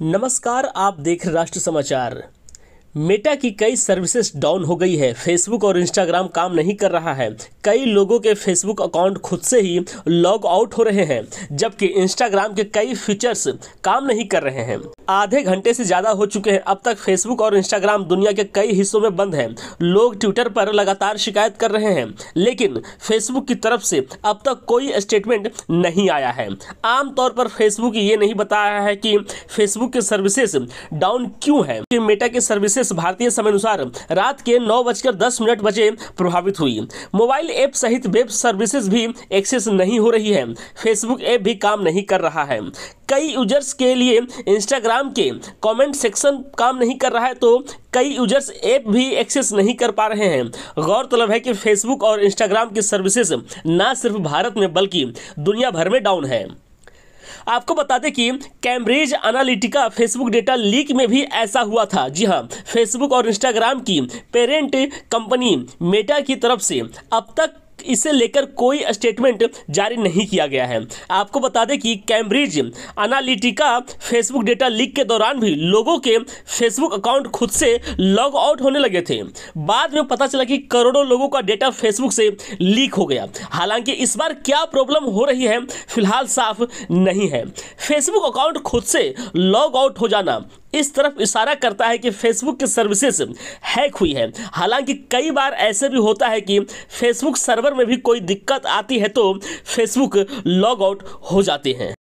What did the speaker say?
नमस्कार आप देख राष्ट्र समाचार मेटा की कई सर्विसेज डाउन हो गई है फेसबुक और इंस्टाग्राम काम नहीं कर रहा है कई लोगों के फेसबुक अकाउंट खुद से ही लॉग आउट हो रहे हैं जबकि इंस्टाग्राम के कई फीचर्स काम नहीं कर रहे हैं आधे घंटे से ज़्यादा हो चुके हैं अब तक फेसबुक और इंस्टाग्राम दुनिया के कई हिस्सों में बंद हैं लोग ट्विटर पर लगातार शिकायत कर रहे हैं लेकिन फेसबुक की तरफ से अब तक कोई स्टेटमेंट नहीं आया है आमतौर पर फेसबुक ये नहीं बताया है कि फेसबुक के सर्विसेज डाउन क्यों है कि मेटा की सर्विसेज विशेष भारतीय अनुसार रात के नौ बजकर दस मिनट बजे प्रभावित हुई मोबाइल ऐप सहित वेब सर्विसेज भी एक्सेस नहीं हो रही है फेसबुक ऐप भी काम नहीं कर रहा है कई यूजर्स के लिए इंस्टाग्राम के कमेंट सेक्शन काम नहीं कर रहा है तो कई यूजर्स ऐप भी एक्सेस नहीं कर पा रहे हैं गौरतलब है कि फेसबुक और इंस्टाग्राम की सर्विसेज ना सिर्फ भारत में बल्कि दुनिया भर में डाउन है आपको बता दें कि Cambridge Analytica Facebook data leak में भी ऐसा हुआ था जी हाँ फेसबुक और इंस्टाग्राम की पेरेंट कंपनी मेटा की तरफ से अब तक इसे लेकर कोई स्टेटमेंट जारी नहीं किया गया है आपको बता दें कि Cambridge Analytica Facebook data leak के दौरान भी लोगों के फेसबुक अकाउंट खुद से लॉग आउट होने लगे थे बाद में पता चला कि करोड़ों लोगों का डेटा फेसबुक से लीक हो गया हालांकि इस बार क्या प्रॉब्लम हो रही है फिलहाल साफ नहीं है फेसबुक अकाउंट खुद से लॉग आउट हो जाना इस तरफ इशारा करता है कि फेसबुक की सर्विसेज हैक हुई है हालांकि कई बार ऐसे भी होता है कि फेसबुक सर्वर में भी कोई दिक्कत आती है तो फेसबुक लॉग आउट हो जाते हैं